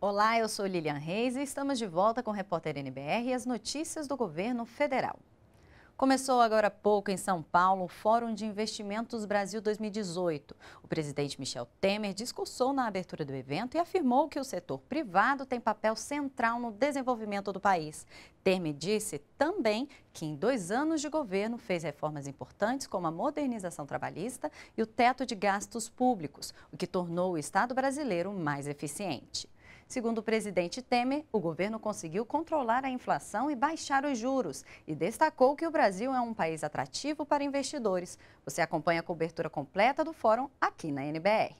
Olá, eu sou Lilian Reis e estamos de volta com o Repórter NBR e as notícias do governo federal. Começou agora há pouco em São Paulo o Fórum de Investimentos Brasil 2018. O presidente Michel Temer discursou na abertura do evento e afirmou que o setor privado tem papel central no desenvolvimento do país. Temer disse também que em dois anos de governo fez reformas importantes como a modernização trabalhista e o teto de gastos públicos, o que tornou o Estado brasileiro mais eficiente. Segundo o presidente Temer, o governo conseguiu controlar a inflação e baixar os juros e destacou que o Brasil é um país atrativo para investidores. Você acompanha a cobertura completa do fórum aqui na NBR.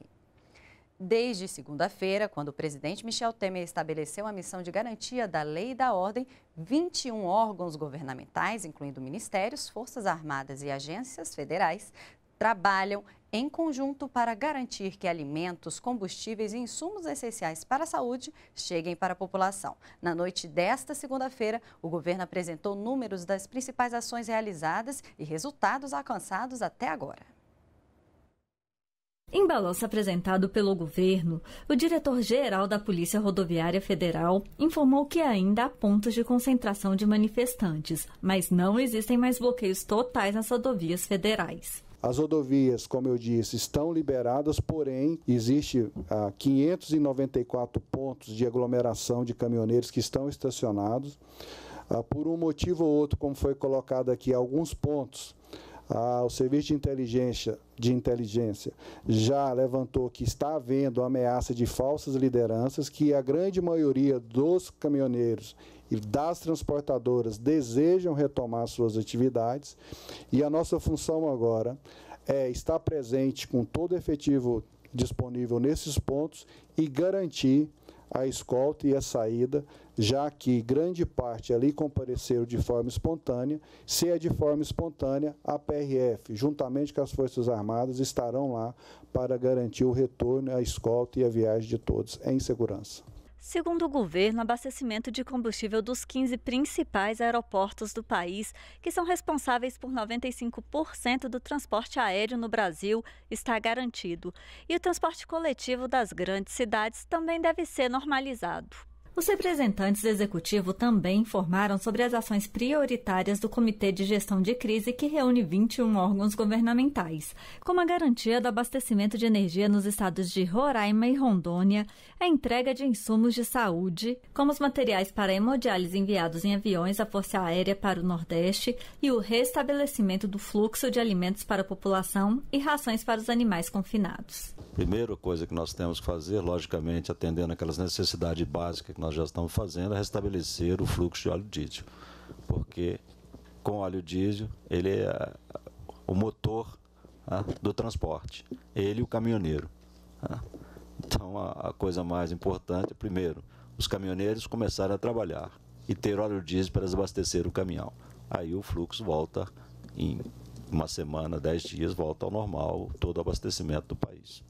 Desde segunda-feira, quando o presidente Michel Temer estabeleceu a missão de garantia da lei e da ordem, 21 órgãos governamentais, incluindo ministérios, forças armadas e agências federais, trabalham em conjunto para garantir que alimentos, combustíveis e insumos essenciais para a saúde cheguem para a população. Na noite desta segunda-feira, o governo apresentou números das principais ações realizadas e resultados alcançados até agora. Em balanço apresentado pelo governo, o diretor-geral da Polícia Rodoviária Federal informou que ainda há pontos de concentração de manifestantes, mas não existem mais bloqueios totais nas rodovias federais. As rodovias, como eu disse, estão liberadas, porém, existe ah, 594 pontos de aglomeração de caminhoneiros que estão estacionados. Ah, por um motivo ou outro, como foi colocado aqui, alguns pontos ah, o serviço de inteligência, de inteligência já levantou que está havendo ameaça de falsas lideranças, que a grande maioria dos caminhoneiros e das transportadoras desejam retomar suas atividades. E a nossa função agora é estar presente com todo o efetivo disponível nesses pontos e garantir a escolta e a saída, já que grande parte ali compareceram de forma espontânea. Se é de forma espontânea, a PRF, juntamente com as Forças Armadas, estarão lá para garantir o retorno à escolta e a viagem de todos em segurança. Segundo o governo, abastecimento de combustível dos 15 principais aeroportos do país, que são responsáveis por 95% do transporte aéreo no Brasil, está garantido. E o transporte coletivo das grandes cidades também deve ser normalizado. Os representantes do executivo também informaram sobre as ações prioritárias do Comitê de Gestão de Crise, que reúne 21 órgãos governamentais, como a garantia do abastecimento de energia nos estados de Roraima e Rondônia, a entrega de insumos de saúde, como os materiais para hemodiálise enviados em aviões à Força Aérea para o Nordeste e o restabelecimento do fluxo de alimentos para a população e rações para os animais confinados. Primeira coisa que nós temos que fazer, logicamente, atendendo aquelas necessidades básicas que nós nós já estamos fazendo, é restabelecer o fluxo de óleo diesel. Porque com óleo diesel, ele é o motor ah, do transporte, ele e o caminhoneiro. Ah. Então, a, a, coisa mais importante é, primeiro, os caminhoneiros começarem a trabalhar e ter óleo diesel para abastecer o caminhão. Aí o fluxo volta em uma semana, dez dias, volta ao normal todo o abastecimento do país.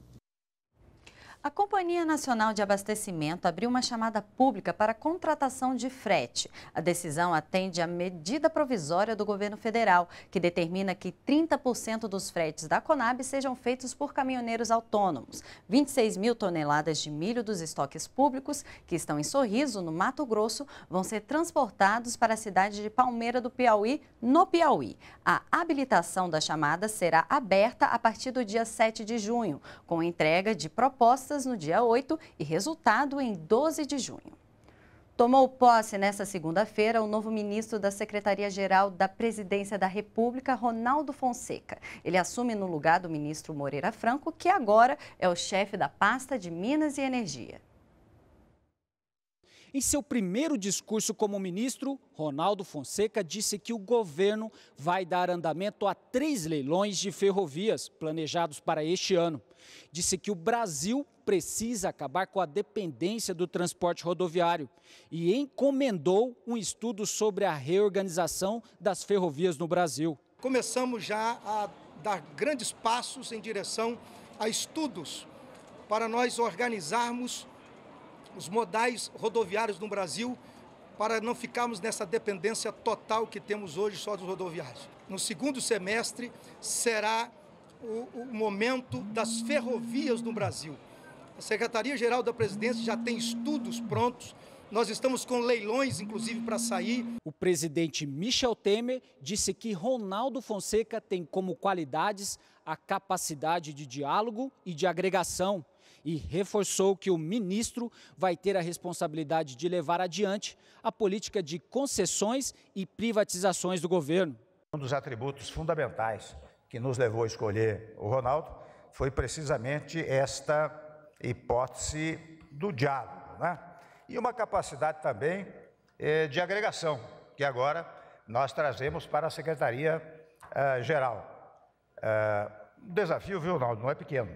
A Companhia Nacional de Abastecimento abriu uma chamada pública para contratação de frete. A decisão atende à medida provisória do governo federal, que determina que 30% dos fretes da Conab sejam feitos por caminhoneiros autônomos. 26 mil toneladas de milho dos estoques públicos, que estão em Sorriso, no Mato Grosso, vão ser transportados para a cidade de Palmeira do Piauí, no Piauí. A habilitação da chamada será aberta a partir do dia 7 de junho, com entrega de propostas propostas no dia 8 e resultado em 12 de junho. Tomou posse nesta segunda-feira o novo ministro da Secretaria-Geral da Presidência da República, Ronaldo Fonseca. Ele assume no lugar do ministro Moreira Franco, que agora é o chefe da pasta de Minas e Energia. Em seu primeiro discurso como ministro, Ronaldo Fonseca disse que o governo vai dar andamento a três leilões de ferrovias planejados para este ano. Disse que o Brasil precisa acabar com a dependência do transporte rodoviário e encomendou um estudo sobre a reorganização das ferrovias no Brasil. Começamos já a dar grandes passos em direção a estudos para nós organizarmos os modais rodoviários no Brasil para não ficarmos nessa dependência total que temos hoje só dos rodoviários. No segundo semestre será o, o momento das ferrovias no Brasil. A Secretaria-Geral da Presidência já tem estudos prontos nós estamos com leilões, inclusive, para sair. O presidente Michel Temer disse que Ronaldo Fonseca tem como qualidades a capacidade de diálogo e de agregação e reforçou que o ministro vai ter a responsabilidade de levar adiante a política de concessões e privatizações do governo. Um dos atributos fundamentais que nos levou a escolher o Ronaldo foi precisamente esta hipótese do diálogo, né? E uma capacidade também eh, de agregação, que agora nós trazemos para a Secretaria eh, Geral. Uh, um desafio, viu, Ronaldo? Não é pequeno.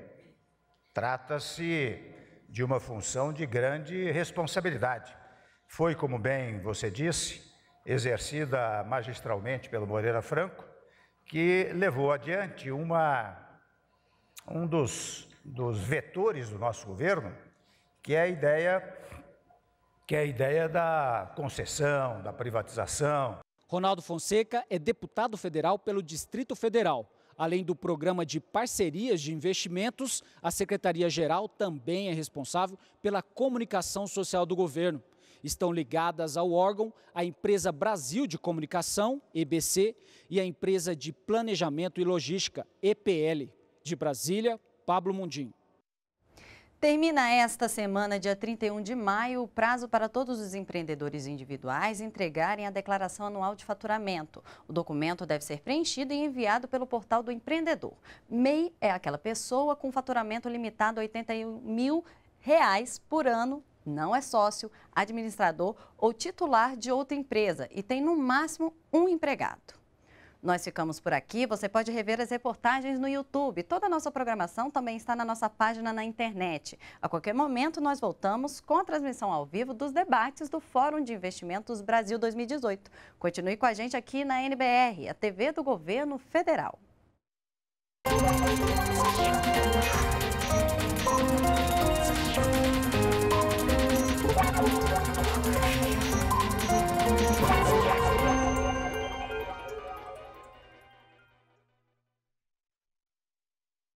Trata-se de uma função de grande responsabilidade. Foi, como bem você disse, exercida magistralmente pelo Moreira Franco, que levou adiante uma, um dos, dos vetores do nosso governo, que é a ideia que é a ideia da concessão, da privatização. Ronaldo Fonseca é deputado federal pelo Distrito Federal. Além do programa de parcerias de investimentos, a Secretaria-Geral também é responsável pela comunicação social do governo. Estão ligadas ao órgão a Empresa Brasil de Comunicação, EBC, e a Empresa de Planejamento e Logística, EPL. De Brasília, Pablo Mundim. Termina esta semana, dia 31 de maio, o prazo para todos os empreendedores individuais entregarem a declaração anual de faturamento. O documento deve ser preenchido e enviado pelo portal do empreendedor. MEI é aquela pessoa com faturamento limitado a R$ 81 mil reais por ano não é sócio, administrador ou titular de outra empresa e tem no máximo um empregado. Nós ficamos por aqui. Você pode rever as reportagens no YouTube. Toda a nossa programação também está na nossa página na internet. A qualquer momento, nós voltamos com a transmissão ao vivo dos debates do Fórum de Investimentos Brasil 2018. Continue com a gente aqui na NBR, a TV do Governo Federal.